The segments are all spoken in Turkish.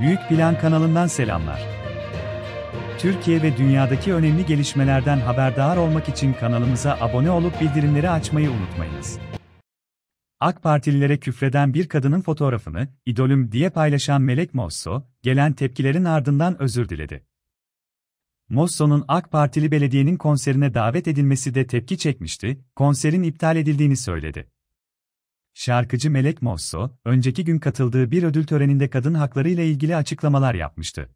Büyük Plan kanalından selamlar. Türkiye ve dünyadaki önemli gelişmelerden haberdar olmak için kanalımıza abone olup bildirimleri açmayı unutmayınız. AK Partililere küfreden bir kadının fotoğrafını, idolüm diye paylaşan Melek Mosso, gelen tepkilerin ardından özür diledi. Mosso'nun AK Partili belediyenin konserine davet edilmesi de tepki çekmişti, konserin iptal edildiğini söyledi. Şarkıcı Melek Mosso, önceki gün katıldığı bir ödül töreninde kadın hakları ile ilgili açıklamalar yapmıştı.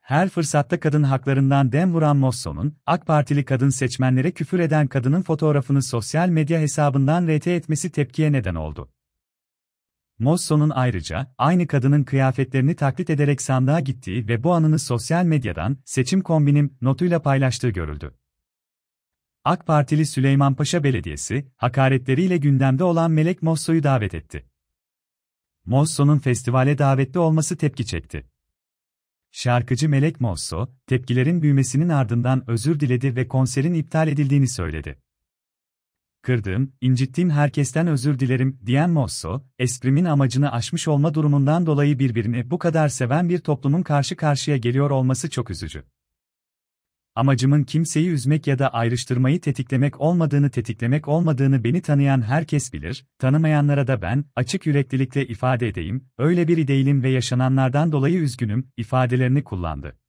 Her fırsatta kadın haklarından dem vuran Mosso'nun, AK Partili kadın seçmenlere küfür eden kadının fotoğrafını sosyal medya hesabından RT etmesi tepkiye neden oldu. Mosso'nun ayrıca, aynı kadının kıyafetlerini taklit ederek sandığa gittiği ve bu anını sosyal medyadan, seçim kombinim, notuyla paylaştığı görüldü. AK Partili Süleymanpaşa Belediyesi, hakaretleriyle gündemde olan Melek Mosso'yu davet etti. Mosso'nun festivale davetli olması tepki çekti. Şarkıcı Melek Mosso, tepkilerin büyümesinin ardından özür diledi ve konserin iptal edildiğini söyledi. Kırdığım, incittiğim herkesten özür dilerim diyen Mosso, esprimin amacını aşmış olma durumundan dolayı birbirini bu kadar seven bir toplumun karşı karşıya geliyor olması çok üzücü amacımın kimseyi üzmek ya da ayrıştırmayı tetiklemek olmadığını tetiklemek olmadığını beni tanıyan herkes bilir, tanımayanlara da ben, açık yüreklilikle ifade edeyim, öyle biri değilim ve yaşananlardan dolayı üzgünüm, ifadelerini kullandı.